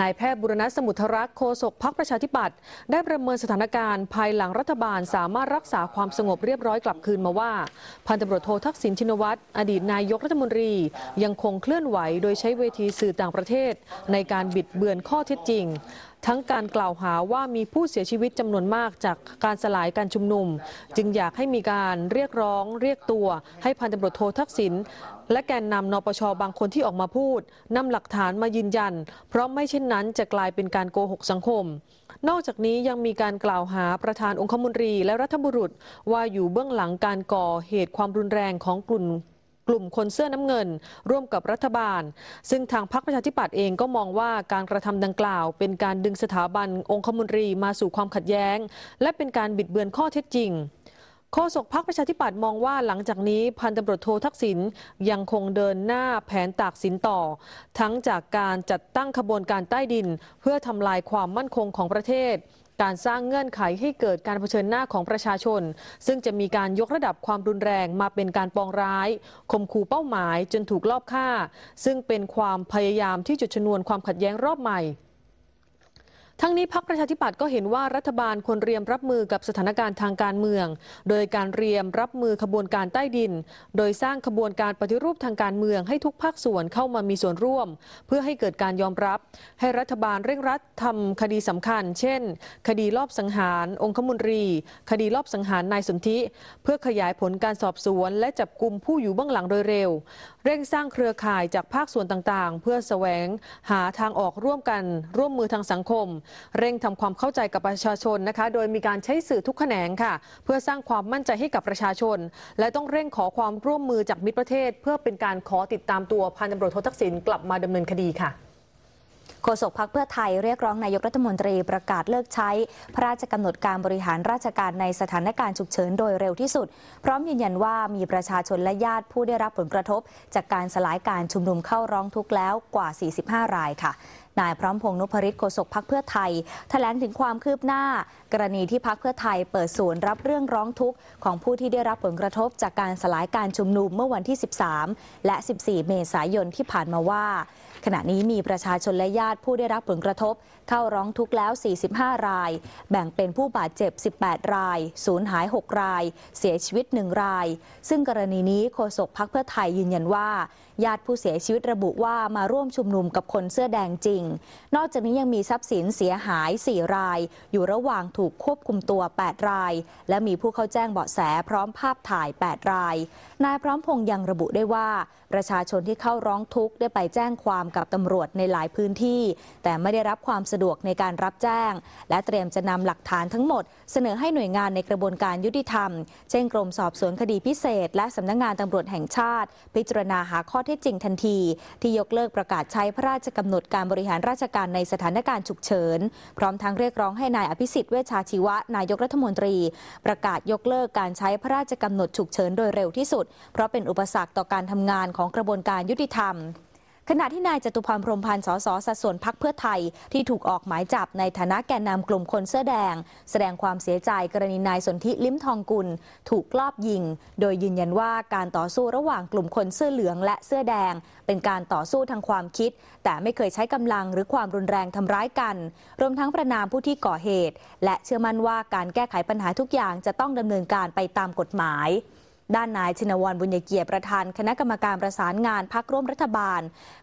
นายแพทย์บุรณะสมุทรรักษ์โฆษกพักประชาธิปัตย์ได้ประเมินสถานการณ์ภายหลังรัฐบาลสามารถรักษาความสงบเรียบร้อยกลับคืนมาว่า พันตำรวจโททักษิณชินวัตร อดีตนายกรัฐมนตรียังคงเคลื่อนไหว โดยใช้เวทีสื่อต่างประเทศ ในการบิดเบือนข้อเท็จจริงทั้งการกล่าวหาว่ามีผู้เสียชีวิตจำนวนมากจากการสลายการชุมนุม จึงอยากให้มีการเรียกร้อง เรียกตัว ให้พันตำรวจโททักษิณและแกนนำนปชบางคนที่ออกมาพูดนำหลักฐานมายืนยัน เพราะไม่เช่นนั้นจะกลายเป็นการโกหกสังคม นอกจากนี้ยังมีการกล่าวหาประธานองคมนตรีและรัฐบุรุษ ว่าอยู่เบื้องหลังการก่อเหตุความรุนแรงของกลุ่มกลุ่มคนเสื้อน้ำเงิน ร่วมกับรัฐบาล ซึ่งทางพรรคประชาธิปัตย์เองก็มองว่าการกระทำดังกล่าว เป็นการดึงสถาบันองคมนตรีมาสู่ความขัดแย้ง และเป็นการบิดเบือนข้อเท็จจริงโฆษกพรรคประชาธิปัตย์มองว่าหลังจากนี้พันตำรวจโททักษิณยังคงเดินหน้าแผนตากสินต่อ ทั้งจากการจัดตั้งขบวนการใต้ดินเพื่อทำลายความมั่นคงของประเทศ การสร้างเงื่อนไขให้เกิดการเผชิญหน้าของประชาชน ซึ่งจะมีการยกระดับความรุนแรงมาเป็นการปองร้ายข่มขู่เป้าหมายจนถูกลอบฆ่า ซึ่งเป็นความพยายามที่จุดชนวนความขัดแย้งรอบใหม่ทั้งนี้พรรคประชาธิปัตย์ก็เห็นว่ารัฐบาลควรเตรียมรับมือกับสถานการณ์ทางการเมือง โดยการเตรียมรับมือขบวนการใต้ดินโดยสร้างขบวนการปฏิรูปทางการเมืองให้ทุกภาคส่วนเข้ามามีส่วนร่วม เพื่อให้เกิดการยอมรับ ให้รัฐบาลเร่งรัดทำคดีสำคัญ เช่นคดี ลอบสังหารองคมนตรีคดีลอบสังหารนายสนธิเพื่อขยายผลการสอบสวนและจับกลุ่มผู้อยู่เบื้องหลังโดยเร็วเร่งสร้างเครือข่ายจากภาคส่วนต่างๆ เพื่อแสวงหาทางออกร่วมกัน ร่วมมือทางสังคม เร่งทำความเข้าใจกับประชาชนนะคะ โดยมีการใช้สื่อทุกแขนงค่ะ เพื่อสร้างความมั่นใจให้กับประชาชน และต้องเร่งขอความร่วมมือจากมิตรประเทศ เพื่อเป็นการขอติดตามตัวพันตำรวจโททักษิณกลับมาดำเนินคดีค่ะโฆษกพักเพื่อไทยเรียกร้องนายกรัฐมนตรีประกาศเลิกใช้พระราชกำหนดการบริหารราชการในสถานการณ์ฉุกเฉินโดยเร็วที่สุด พร้อมยืนยันว่ามีประชาชนและญาติผู้ได้รับผลกระทบจากการสลายการชุมนุมเข้าร้องทุกข์แล้วกว่า 45 รายค่ะนายพร้อมพงษ์นุพริศโฆษกพักเพื่อไทยแถลงถึงความคืบหน้า กรณีที่พักเพื่อไทยเปิดศูนย์รับเรื่องร้องทุกข์ของผู้ที่ได้รับผลกระทบจากการสลายการชุมนุมเมื่อวันที่ 13 และ 14 เมษายนที่ผ่านมาว่า ขณะนี้มีประชาชนและญาติผู้ได้รับผลกระทบ เข้าร้องทุกข์แล้ว 45 รายแบ่งเป็นผู้บาดเจ็บ18รายสูญหาย6ราย เสียชีวิต1ราย ซึ่งกรณีนี้โฆษกพักเพื่อไทยยืนยันว่า ญาติผู้เสียชีวิตระบุว่ามาร่วมชุมนุมกับคนเสื้อแดงจริงงนอกจากนี้ยังมีทรัพย์สินเสียหาย 4 ราย อยู่ระหว่างถูกควบคุมตัว 8 ราย และมีผู้เข้าแจ้งเบาะแส พร้อมภาพถ่าย 8 ราย นายพร้อมพงษ์ยังระบุได้ว่า ประชาชนที่เข้าร้องทุกข์ได้ไปแจ้งความกับตำรวจในหลายพื้นที่ แต่ไม่ได้รับความสะดวกในการรับแจ้ง และเตรียมจะนำหลักฐานทั้งหมด เสนอให้หน่วยงานในกระบวนการยุติธรรม เช่น กรมสอบสวนคดีพิเศษ และสำนักงงานตำรวจแห่งชาติ พิจารณาหาข้อเท็จจริงทันที ที่ยกเลิกประกาศใช้พระราชกำหนดการบริหารหารราชการในสถานการณ์ฉุกเฉิน พร้อมทั้งเรียกร้องให้นายอภิสิทธิ์เวชชาชีวะ นายกรัฐมนตรี ประกาศยกเลิกการใช้พระราชกำหนดฉุกเฉิน โดยเร็วที่สุด เพราะเป็นอุปสรรคต่อการทำงานของกระบวนการยุติธรรมขณะที่นายจตุพรพรมพันธ์สสสัดส่วนพักเพื่อไทยที่ถูกออกหมายจับในฐานะแกนนำกลุ่มคนเสื้อแดง แสดงความเสียใจ กรณีนายสนธิลิ้มทองกุลถูกลอบยิง โดยยืนยันว่าการต่อสู้ระหว่างกลุ่มคนเสื้อเหลืองและเสื้อแดง เป็นการต่อสู้ทางความคิด แต่ไม่เคยใช้กำลังหรือความรุนแรงทำร้ายกัน รวมทั้งประนามผู้ที่ก่อเหตุ และเชื่อมั่นว่าการแก้ไขปัญหาทุกอย่างจะต้องดำเนินการไปตามกฎหมายด้านนาย ชินวรบุญเกียรติประธาน คณะกรรมการประสานงานพักร่วมรัฐบาล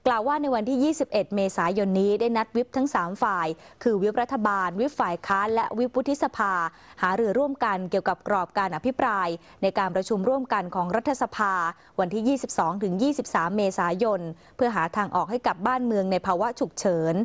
กล่าวว่าในวันที่ 21 เมษายนนี้ได้นัดวิปทั้ง 3 ฝ่าย คือวิปรัฐบาล วิปฝ่ายค้านและวิปวุฒิสภา หารือร่วมกันเกี่ยวกับกรอบการอภิปรายในการประชุมร่วมกันของรัฐสภา วันที่ 22 23 เมษายนเพื่อหาทางออกให้กับบ้านเมืองในภาวะฉุกเฉิน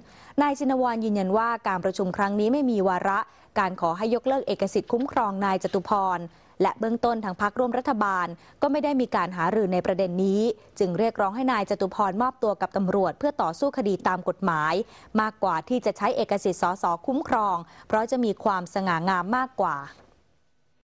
นายชินวรยืนยันว่าการประชุมครั้งนี้ไม่มีวาระ การขอให้ยกเลิกเอกสิทธิ์คุ้มครองนายจตุพรและเบื้องต้นทางพักร่วมรัฐบาลก็ไม่ได้มีการหารือในประเด็นนี้ จึงเรียกร้องให้นายจตุพรมอบตัวกับตำรวจเพื่อต่อสู้คดีตามกฎหมาย มากกว่าที่จะใช้เอกสิทธิ์สสคุ้มครอง เพราะจะมีความสง่างามมากกว่า